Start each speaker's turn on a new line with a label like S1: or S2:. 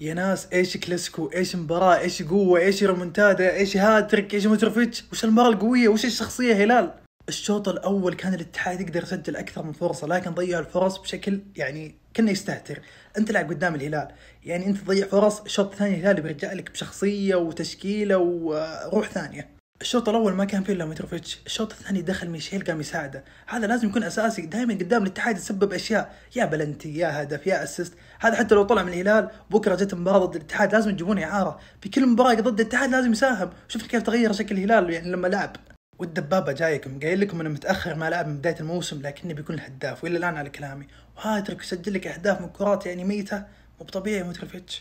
S1: يا ناس ايش كلاسيكو ايش مباراه ايش قوه ايش رومنتادا ايش هاتريك ايش متروفيتش وش المباراه القويه وش الشخصيه هلال الشوط الاول كان الاتحاد يقدر يسجل اكثر من فرصه لكن ضيع الفرص بشكل يعني كنا يستهتر انت لعب قدام الهلال يعني انت تضيع فرص الشوط الثاني الهلال بيرجع لك بشخصيه وتشكيله وروح آه، ثانيه الشوط الاول ما كان فيه الا متروفيتش الشوط الثاني دخل ميشيل قام يساعده هذا لازم يكون اساسي دائما قدام الاتحاد يسبب اشياء يا بلنتي يا هدف يا اسيست هذا حتى لو طلع من الهلال بكره جت مباراه ضد الاتحاد لازم يجيبون اعاره في كل مباراه ضد الاتحاد لازم يساهم شفت كيف تغير شكل الهلال يعني لما لعب والدبابة جايكم قايل لكم انه متأخر ما لعب من بداية الموسم لكنه بيكون الهداف وإلا الآن على كلامي وهاتريك يسجل لك أهداف من كرات يعني ميتة مو طبيعي متروفيتش